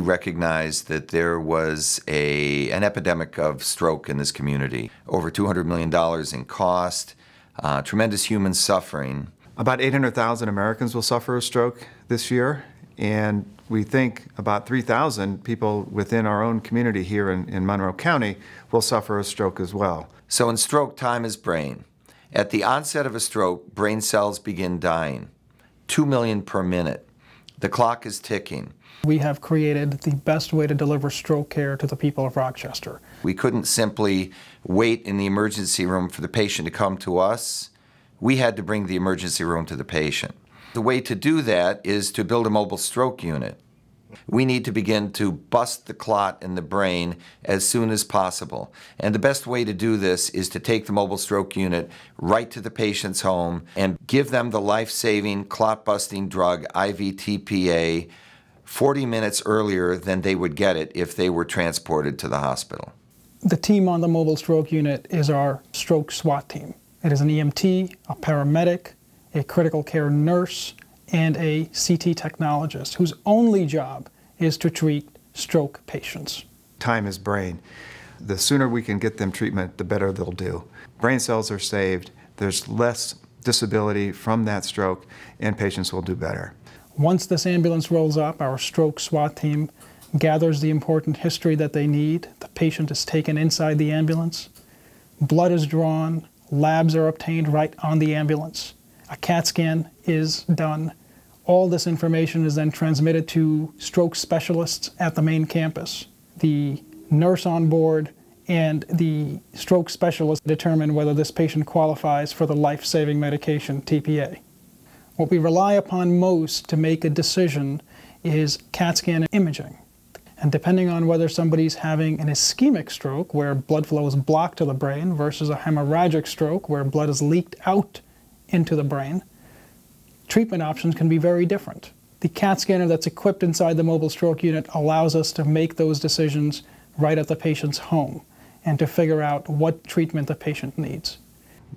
we recognized that there was a, an epidemic of stroke in this community. Over $200 million in cost, uh, tremendous human suffering. About 800,000 Americans will suffer a stroke this year, and we think about 3,000 people within our own community here in, in Monroe County will suffer a stroke as well. So in stroke, time is brain. At the onset of a stroke, brain cells begin dying, 2 million per minute. The clock is ticking. We have created the best way to deliver stroke care to the people of Rochester. We couldn't simply wait in the emergency room for the patient to come to us. We had to bring the emergency room to the patient. The way to do that is to build a mobile stroke unit. We need to begin to bust the clot in the brain as soon as possible. And the best way to do this is to take the mobile stroke unit right to the patient's home and give them the life saving clot busting drug IVTPA 40 minutes earlier than they would get it if they were transported to the hospital. The team on the mobile stroke unit is our stroke SWAT team. It is an EMT, a paramedic, a critical care nurse, and a CT technologist whose only job is to treat stroke patients. Time is brain. The sooner we can get them treatment, the better they'll do. Brain cells are saved, there's less disability from that stroke, and patients will do better. Once this ambulance rolls up, our stroke SWAT team gathers the important history that they need. The patient is taken inside the ambulance. Blood is drawn. Labs are obtained right on the ambulance a CAT scan is done. All this information is then transmitted to stroke specialists at the main campus. The nurse on board and the stroke specialist determine whether this patient qualifies for the life-saving medication TPA. What we rely upon most to make a decision is CAT scan imaging. And depending on whether somebody's having an ischemic stroke, where blood flow is blocked to the brain, versus a hemorrhagic stroke, where blood is leaked out into the brain, treatment options can be very different. The CAT scanner that's equipped inside the mobile stroke unit allows us to make those decisions right at the patient's home and to figure out what treatment the patient needs.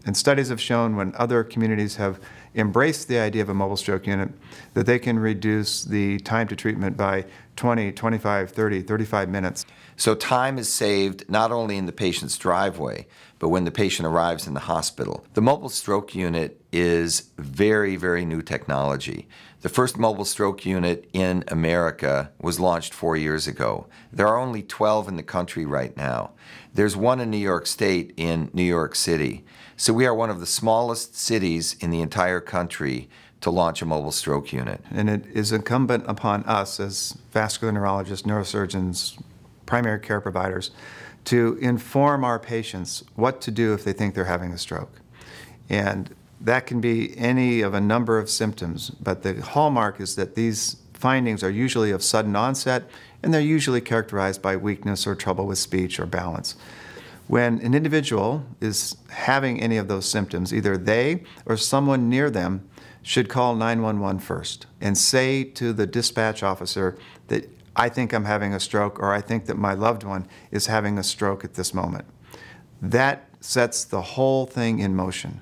And studies have shown when other communities have embrace the idea of a mobile stroke unit, that they can reduce the time to treatment by 20, 25, 30, 35 minutes. So time is saved not only in the patient's driveway, but when the patient arrives in the hospital. The mobile stroke unit is very, very new technology. The first mobile stroke unit in America was launched four years ago. There are only 12 in the country right now. There's one in New York State in New York City. So we are one of the smallest cities in the entire country to launch a mobile stroke unit. And it is incumbent upon us as vascular neurologists, neurosurgeons, primary care providers, to inform our patients what to do if they think they're having a stroke. And that can be any of a number of symptoms, but the hallmark is that these findings are usually of sudden onset and they're usually characterized by weakness or trouble with speech or balance. When an individual is having any of those symptoms, either they or someone near them should call 911 first and say to the dispatch officer that I think I'm having a stroke or I think that my loved one is having a stroke at this moment. That sets the whole thing in motion.